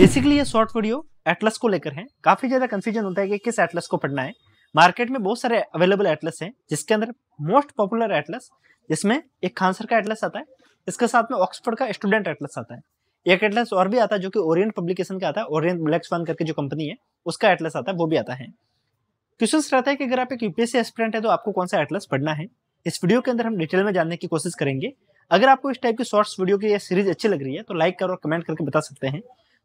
basically ये short video Atlas को लेकर है काफी ज्यादा कंफ्यूजन होता है कि किस एटलस को पढ़ना है मार्केट में बहुत सारे अवेलेबल एटलस हैं जिसके अंदर मोस्ट पॉपुलर एटलस जिसमें एक खांसर का एटलस आता है इसके साथ में ऑक्सफोर्ड का स्टूडेंट एटलस आता है एक एटलस और भी आता है जो कि ओरियंट पब्लिकेशन का आता है ओरियंट ब्लैक्स वन करके जो कंपनी है उसका एटलस आता है वो भी आता है क्वेश्चन रहता है कि अगर आप एक यूपीएससी एस्पिरेंट है तो आपको कौन सा एटलस पढ़ना है इस वीडियो के अंदर हम डिटेल में जानने की कोशिश करेंगे अगर आपको इस टाइप की शॉर्ट्स वीडियो की सीरीज अच्छी लग रही है तो लाइक करो और कमेंट करके बता सकते हैं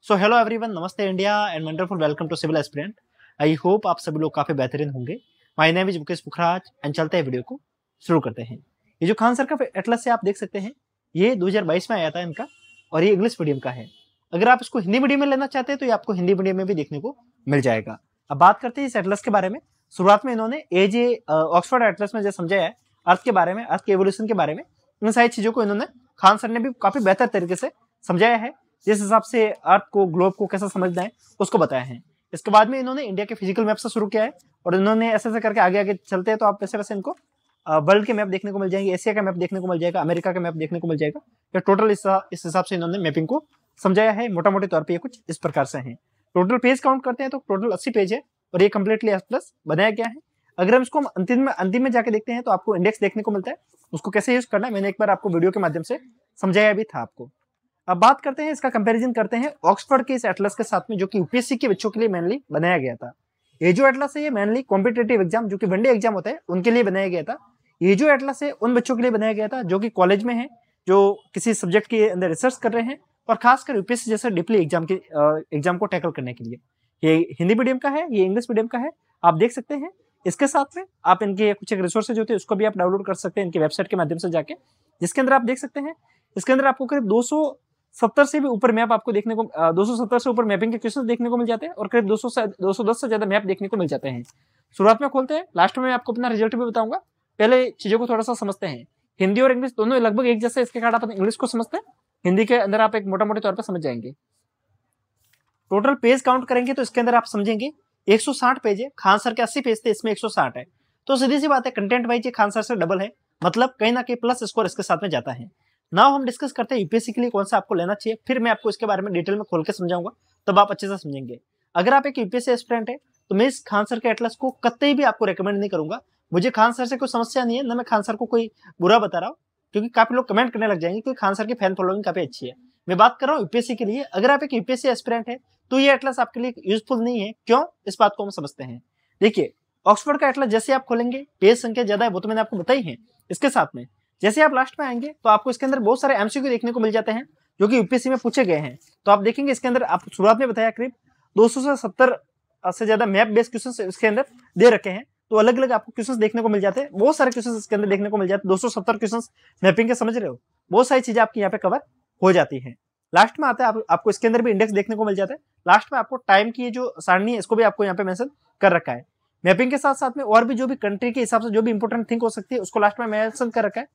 सो हेलो एवरीवन नमस्ते India and wonderful welcome to civil aspirant I hope आप सभी लोग काफ़ी बेहतरीन होंगे my name is Mukesh Pukhraj and चलते हैं वीडियो को शुरू करते हैं ये जो खान सर का एटलस से आप देख सकते हैं ये 2022 में आया था इनका और ये इंग्लिश मीडियम का है अगर आप इसको हिंदी मीडियम में लेना चाहते हैं तो ये आपको हिंदी मीडियम में भी देखने को मिल जाएगा अब बात करते हैं इस एटलस के बारे में शुरुआत में इन्होंने ए जे ऑक्सफोर्ड एटलस में जो समझाया है अर्थ के बारे में अर्थ के एवोल्यूशन के बारे में इन सारी चीज़ों को इन्होंने खान सर ने भी काफ़ी बेहतर तरीके से समझाया है जिस हिसाब से अर्थ को ग्लोब को कैसा समझना है उसको बताया है इसके बाद में इन्होंने इंडिया के फिजिकल मैप से शुरू किया है और इन्होंने ऐसे ऐसे करके आगे आगे चलते हैं तो आप वैसे वैसे इनको वर्ल्ड के मैप देखने को मिल जाएंगे एशिया का मैप देखने को मिल जाएगा अमेरिका का मैप देखने को मिल जाएगा या तो टोटल इस हिसाब से इन्होंने मैपिंग को समझाया है मोटा मोटे तौर पर ये कुछ इस प्रकार से है टोटल पेज काउंट करते हैं तो टोटल अस्सी पेज है और ये कम्प्लीटली एस प्लस बनाया गया है अगर हम इसको अंतिम में अंतिम में जाके देखते हैं तो आपको इंडेक्स देखने को मिलता है उसको कैसे यूज करना है मैंने एक बार आपको वीडियो के माध्यम से समझाया भी था आपको अब बात करते हैं इसका कंपैरिजन करते हैं ऑक्सफोर्ड के इस एटलस के साथ में जो कि यूपीएससी के बच्चों के लिए मेनली बनाया गया था ये जो एटलस है ये मेनली कॉम्पिटेटिव एग्जाम जो कि वनडे एग्जाम होता है उनके लिए बनाया गया था ये जो एटलस है उन बच्चों के लिए बनाया गया था जो कि कॉलेज में है जो किसी सब्जेक्ट के अंदर रिसर्च कर रहे हैं और खासकर यूपीएससी जैसे डिप्ली एग्जाम के एग्जाम को टैकल करने के लिए ये हिंदी मीडियम का है ये इंग्लिश मीडियम का है आप देख सकते हैं इसके साथ में आप इनके कुछ एक रिसोर्सेज होते हैं उसको भी आप डाउनलोड कर सकते हैं इनकी वेबसाइट के माध्यम से जाके जिसके अंदर आप देख सकते हैं इसके अंदर आपको करीब सत्तर से भी ऊपर मैप आपको देखने को दो सौ सत्तर से ऊपर मैपिंग के क्वेश्चन देखने को मिल जाते हैं और करीब दो सौ से दो सौ दस से ज्यादा मैप देखने को मिल जाते हैं शुरुआत में खोलते हैं लास्ट में आपको अपना रिजल्ट भी बताऊंगा पहले चीजों को थोड़ा सा समझते हैं हिंदी और इंग्लिश दोनों लगभग एक जैसे इसके कारण आप इंग्लिश को समझते हैं हिंदी के अंदर आप एक मोटा मोटे तौर पर समझ जाएंगे टोटल पेज काउंट करेंगे तो इसके अंदर आप समझेंगे 160 पेज है खान सर के 80 पेज थे इसमें 160 है तो सीधी सी बात है कंटेंट वाइज ये खान सर से डबल है मतलब कहीं ना कहीं प्लस स्कोर इसके साथ में जाता है नाउ हम डिस्कस करते हैं यूपीएससी e के लिए कौन सा आपको लेना चाहिए फिर मैं आपको इसके बारे में डिटेल में खोल के समझाऊंगा तब आप अच्छे से समझेंगे अगर आप एक यूपीएससी एस्पिरेंट है तो मैं इस खान सर के एटलस को कतई भी आपको रिकमेंड नहीं करूंगा मुझे खान सर से कोई समस्या नहीं है ना मैं खान सर को कोई बुरा बता रहा हूँ क्योंकि काफी लोग कमेंट करने लग जाएंगे क्योंकि खान सर की फैन फॉलोइंग काफी अच्छी है मैं बात कर रहा हूँ यूपीएससी e के लिए अगर आप एक यूपीएससी एस्पिरेंट है तो ये एटलस आपके लिए यूजफुल नहीं है क्यों इस बात को हम समझते हैं देखिए ऑक्सफोर्ड का एटलस जैसे आप खोलेंगे पेज संख्या ज्यादा है वो तो मैंने आपको बताई है इसके साथ में जैसे आप लास्ट में आएंगे तो आपको इसके अंदर बहुत सारे एमसीक्यू देखने को मिल जाते हैं जो कि यूपीएससी में पूछे गए हैं तो आप देखेंगे इसके अंदर आप शुरुआत में बताया करीब दो से सत्तर से ज्यादा मैप बेस्ड क्वेश्चन इसके अंदर दे रखे हैं तो अलग अलग आपको क्वेश्चन देखने को मिल जाते हैं बहुत सारे क्वेश्चन इसके अंदर देखने को मिल जाते हैं दो क्वेश्चन मैपिंग के समझ रहे हो बहुत सारी चीजें आपकी यहाँ पे कवर हो जाती है लास्ट में आता है आप, आपको इसके अंदर भी इंडेक्स देखने को मिल जाता है लास्ट में आपको टाइम की जो सारणी है इसको भी आपको यहाँ पे मेंशन कर रखा है मैपिंग के साथ साथ में और भी जो भी कंट्री के हिसाब से जो भी इंपॉर्टेंट थिंग हो सकती है उसको लास्ट में मेंशन कर रखा है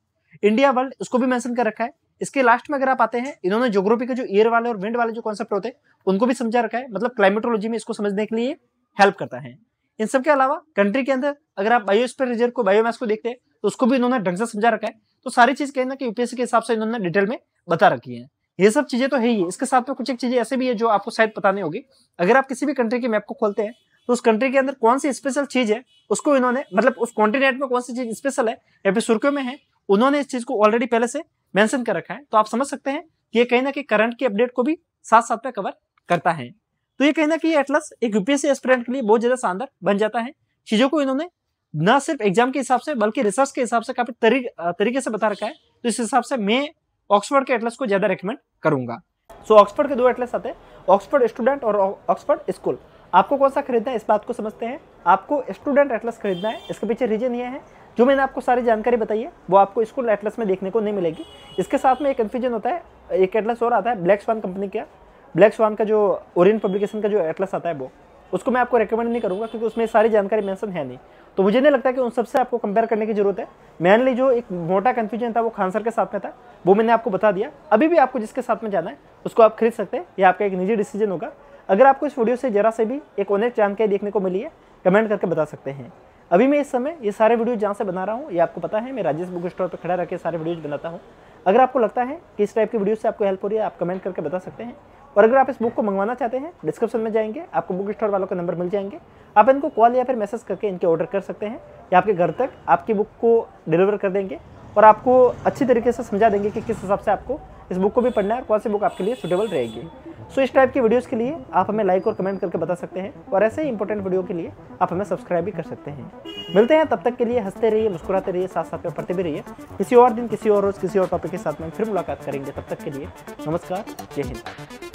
इंडिया वर्ल्ड उसको भी मैंशन कर रखा है इसके लास्ट में अगर आप आते हैं इन्होंने जोग्राफी के जो ईयर वाले और विंड वाले जो कॉन्सेप्ट होते हैं उनको भी समझा रखा है मतलब क्लाइमेटोलॉजी में इसको समझने के लिए हेल्प करता है इन सब के अलावा कंट्री के अंदर अगर आप बायोस्पेयर रिजर्व को बायोमास को देखते हैं तो उसको भी इन्होंने ढंग से समझा रखा है तो सारी चीज कहना कि यूपीएससी के हिसाब से इन्होंने डिटेल में बता रखी है ये सब चीजें तो है ही इसके साथ में कुछ एक चीजें ऐसे भी है जो आपको शायद पता नहीं होगी अगर आप किसी भी कंट्री के मैप को खोलते हैं तो उस कंट्री के अंदर कौन सी स्पेशल चीज है उसको इन्होंने मतलब उस कॉन्टिनेंट में कौन सी चीज स्पेशल है या फिर सुर्खियों में है उन्होंने इस चीज को ऑलरेडी पहले से मेंशन कर रखा है तो आप समझ सकते हैं कि ये कहीं ना कहीं करंट की अपडेट को भी साथ साथ में कवर करता है तो ये कहना की एटलस एक यूपीएससी एस्पिरेंट के लिए बहुत ज्यादा शानदार बन जाता है चीजों को इन्होंने न सिर्फ एग्जाम के हिसाब से बल्कि रिसर्च के हिसाब से काफी तरी, तरीके से बता रखा है तो इस हिसाब से मैं ऑक्सफोर्ड के एटलस को ज्यादा रिकमेंड करूंगा सो so, ऑक्सफोर्ड के दो एटलस आते हैं ऑक्सफोर्ड स्टूडेंट और ऑक्सफोर्ड स्कूल आपको कौन सा खरीदना है इस बात को समझते हैं आपको स्टूडेंट एटलस खरीदना है इसके पीछे रीजन ये है जो मैंने आपको सारी जानकारी बताई है वो आपको स्कूल एटलस में देखने को नहीं मिलेगी इसके साथ में एक कन्फ्यूजन होता है एक एटलस और आता है ब्लैक स्वान कंपनी का ब्लैक स्वान का जो ओरियन पब्लिकेशन का जो एटलस आता है वो उसको मैं आपको रिकमेंड नहीं करूँगा क्योंकि उसमें सारी जानकारी मैंसन है नहीं तो मुझे नहीं लगता कि उन सबसे आपको कंपेयर करने की जरूरत है मेनली जो एक मोटा कन्फ्यूजन था वो खान सर के साथ में था वो मैंने आपको बता दिया अभी भी आपको जिसके साथ में जाना है उसको आप खरीद सकते हैं यह आपका एक निजी डिसीजन होगा अगर आपको इस वीडियो से जरा से भी एक ऑनेस्ट जानकारी देखने को मिली है कमेंट करके बता सकते हैं अभी मैं इस समय ये सारे वीडियो जहाँ से बना रहा हूँ ये आपको पता है मैं राजेश बुक स्टोर पर खड़ा रहकर सारे वीडियोज बनाता हूँ अगर आपको लगता है कि इस टाइप की वीडियो से आपको हेल्प हो रही है आप कमेंट करके बता सकते हैं और अगर आप इस बुक को मंगवाना चाहते हैं डिस्क्रिप्शन में जाएंगे आपको बुक स्टोर वालों का नंबर मिल जाएंगे आप इनको कॉल या फिर मैसेज करके इनके ऑर्डर कर सकते हैं या आपके घर तक आपकी बुक को डिलीवर कर देंगे और आपको अच्छी तरीके से समझा देंगे कि किस हिसाब से आपको इस बुक को भी पढ़ना है और कौन सी बुक आपके लिए सुटेबल रहेगी सो so, इस टाइप की वीडियोज़ के लिए आप हमें लाइक और कमेंट करके बता सकते हैं और ऐसे ही इंपॉर्टेंट वीडियो के लिए आप हमें सब्सक्राइब भी कर सकते हैं मिलते हैं तब तक के लिए हंसते रहिए मुस्कुराते रहिए साथ साथ में पढ़ते भी रहिए किसी और दिन किसी और रोज़ किसी और टॉपिक के साथ में फिर मुलाकात करेंगे तब तक के लिए नमस्कार जय हिंद